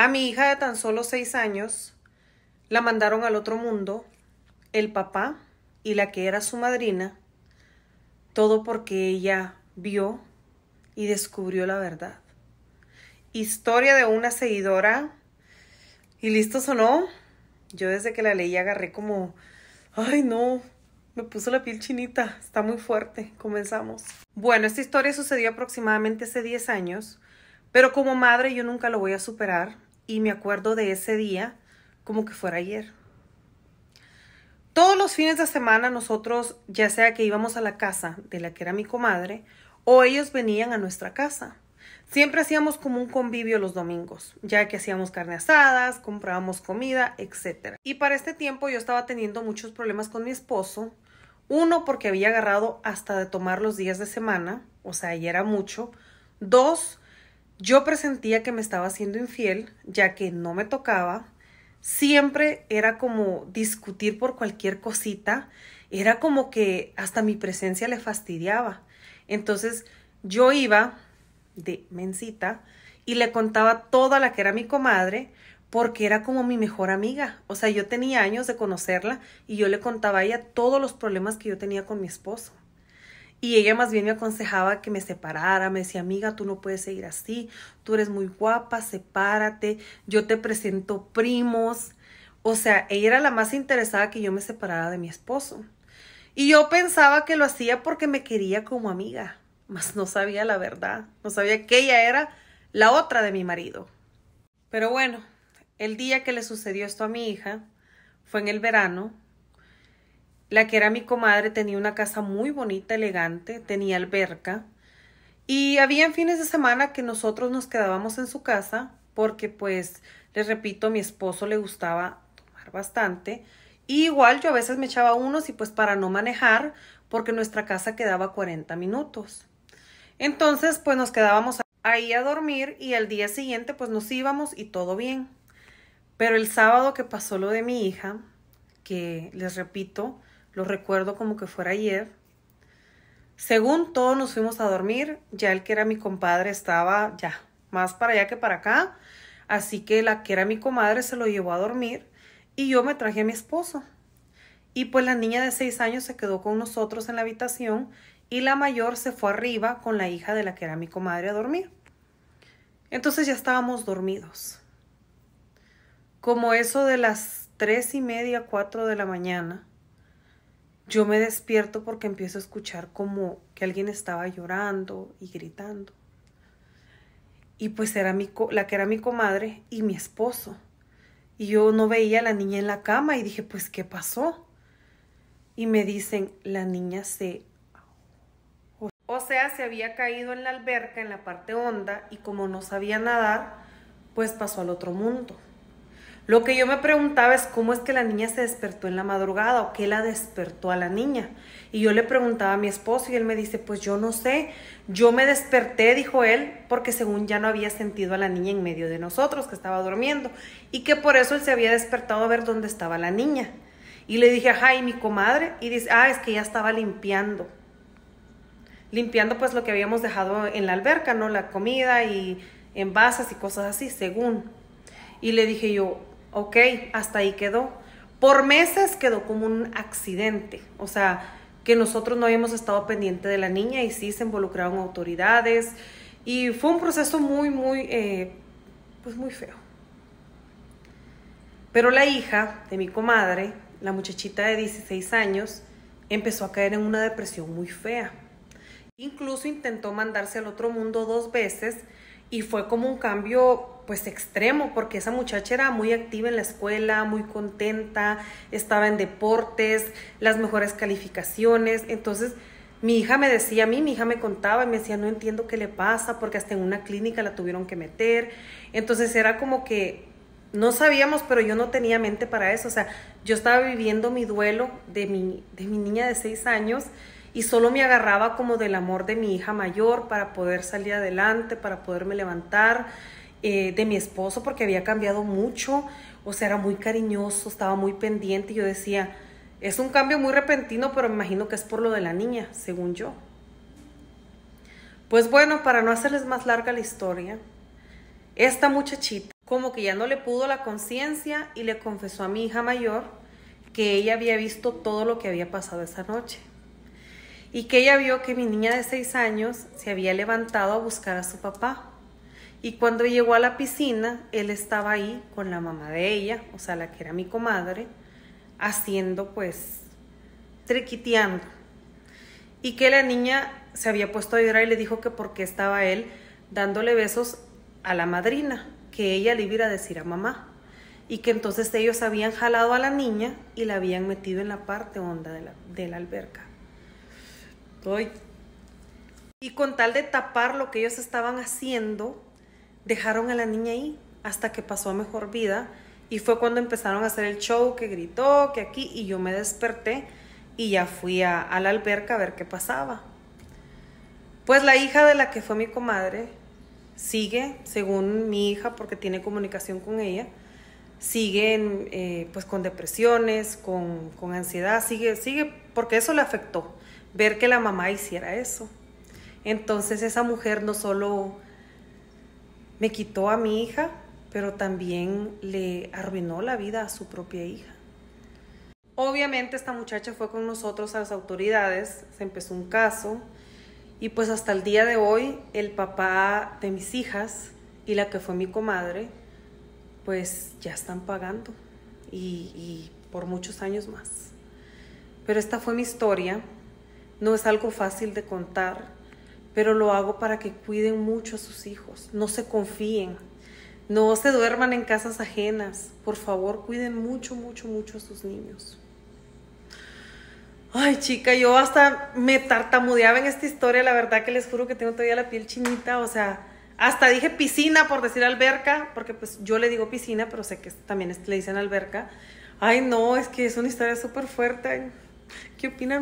A mi hija de tan solo seis años la mandaron al otro mundo, el papá y la que era su madrina, todo porque ella vio y descubrió la verdad. Historia de una seguidora. Y listos o no, Yo desde que la leí agarré como, ay no, me puso la piel chinita, está muy fuerte. Comenzamos. Bueno, esta historia sucedió aproximadamente hace 10 años, pero como madre yo nunca lo voy a superar y me acuerdo de ese día como que fuera ayer. Todos los fines de semana nosotros, ya sea que íbamos a la casa de la que era mi comadre, o ellos venían a nuestra casa. Siempre hacíamos como un convivio los domingos, ya que hacíamos carne asadas, comprábamos comida, etc. Y para este tiempo yo estaba teniendo muchos problemas con mi esposo. Uno, porque había agarrado hasta de tomar los días de semana, o sea, ya era mucho. Dos, yo presentía que me estaba haciendo infiel, ya que no me tocaba. Siempre era como discutir por cualquier cosita. Era como que hasta mi presencia le fastidiaba. Entonces yo iba de mensita y le contaba toda la que era mi comadre porque era como mi mejor amiga. O sea, yo tenía años de conocerla y yo le contaba a ella todos los problemas que yo tenía con mi esposo. Y ella más bien me aconsejaba que me separara, me decía, amiga, tú no puedes seguir así, tú eres muy guapa, sepárate, yo te presento primos. O sea, ella era la más interesada que yo me separara de mi esposo. Y yo pensaba que lo hacía porque me quería como amiga, mas no sabía la verdad, no sabía que ella era la otra de mi marido. Pero bueno, el día que le sucedió esto a mi hija fue en el verano la que era mi comadre tenía una casa muy bonita, elegante, tenía alberca. Y había fines de semana que nosotros nos quedábamos en su casa porque pues, les repito, a mi esposo le gustaba tomar bastante. Y igual yo a veces me echaba unos y pues para no manejar, porque nuestra casa quedaba 40 minutos. Entonces pues nos quedábamos ahí a dormir y al día siguiente pues nos íbamos y todo bien. Pero el sábado que pasó lo de mi hija, que les repito, lo recuerdo como que fuera ayer. Según todos nos fuimos a dormir, ya el que era mi compadre estaba ya, más para allá que para acá, así que la que era mi comadre se lo llevó a dormir y yo me traje a mi esposo. Y pues la niña de seis años se quedó con nosotros en la habitación y la mayor se fue arriba con la hija de la que era mi comadre a dormir. Entonces ya estábamos dormidos. Como eso de las tres y media, cuatro de la mañana, yo me despierto porque empiezo a escuchar como que alguien estaba llorando y gritando. Y pues era mi la que era mi comadre y mi esposo. Y yo no veía a la niña en la cama y dije, pues, ¿qué pasó? Y me dicen, la niña se... O sea, se había caído en la alberca, en la parte honda, y como no sabía nadar, pues pasó al otro mundo. Lo que yo me preguntaba es cómo es que la niña se despertó en la madrugada o qué la despertó a la niña. Y yo le preguntaba a mi esposo y él me dice, pues yo no sé, yo me desperté, dijo él, porque según ya no había sentido a la niña en medio de nosotros, que estaba durmiendo, y que por eso él se había despertado a ver dónde estaba la niña. Y le dije, ajá, y mi comadre, y dice, ah, es que ya estaba limpiando. Limpiando pues lo que habíamos dejado en la alberca, ¿no? La comida y envases y cosas así, según. Y le dije yo, ok, hasta ahí quedó. Por meses quedó como un accidente, o sea, que nosotros no habíamos estado pendiente de la niña y sí se involucraron autoridades y fue un proceso muy, muy, eh, pues muy feo. Pero la hija de mi comadre, la muchachita de 16 años, empezó a caer en una depresión muy fea. Incluso intentó mandarse al otro mundo dos veces y fue como un cambio pues extremo porque esa muchacha era muy activa en la escuela, muy contenta, estaba en deportes, las mejores calificaciones, entonces mi hija me decía a mí, mi hija me contaba y me decía, no entiendo qué le pasa porque hasta en una clínica la tuvieron que meter, entonces era como que no sabíamos, pero yo no tenía mente para eso, o sea, yo estaba viviendo mi duelo de mi, de mi niña de seis años, y solo me agarraba como del amor de mi hija mayor para poder salir adelante, para poderme levantar, eh, de mi esposo porque había cambiado mucho, o sea, era muy cariñoso, estaba muy pendiente y yo decía, es un cambio muy repentino, pero me imagino que es por lo de la niña, según yo. Pues bueno, para no hacerles más larga la historia, esta muchachita como que ya no le pudo la conciencia y le confesó a mi hija mayor que ella había visto todo lo que había pasado esa noche y que ella vio que mi niña de seis años se había levantado a buscar a su papá. Y cuando llegó a la piscina, él estaba ahí con la mamá de ella, o sea, la que era mi comadre, haciendo pues triquiteando. Y que la niña se había puesto a llorar y le dijo que porque estaba él dándole besos a la madrina, que ella le iba a decir a mamá. Y que entonces ellos habían jalado a la niña y la habían metido en la parte honda de la, de la alberca. Y con tal de tapar lo que ellos estaban haciendo, dejaron a la niña ahí hasta que pasó a mejor vida. Y fue cuando empezaron a hacer el show que gritó, que aquí, y yo me desperté y ya fui a, la alberca a ver qué pasaba. Pues la hija de la que fue mi comadre sigue, según mi hija, porque tiene comunicación con ella, sigue eh, pues con depresiones, con, con, ansiedad, sigue, sigue, porque eso le afectó ver que la mamá hiciera eso. Entonces esa mujer no solo me quitó a mi hija, pero también le arruinó la vida a su propia hija. Obviamente esta muchacha fue con nosotros a las autoridades, se empezó un caso y pues hasta el día de hoy el papá de mis hijas y la que fue mi comadre pues ya están pagando y, por muchos años más. Pero esta fue mi historia. No es algo fácil de contar, pero lo hago para que cuiden mucho a sus hijos, no se confíen, no se duerman en casas ajenas, por favor cuiden mucho, mucho, mucho a sus niños. Ay, chica, yo hasta me tartamudeaba en esta historia, la verdad que les juro que tengo todavía la piel chinita, o sea, hasta dije piscina por decir alberca, porque pues yo le digo piscina, pero sé que también le dicen alberca. Ay, no, es que es una historia súper fuerte. ¿Qué opinan?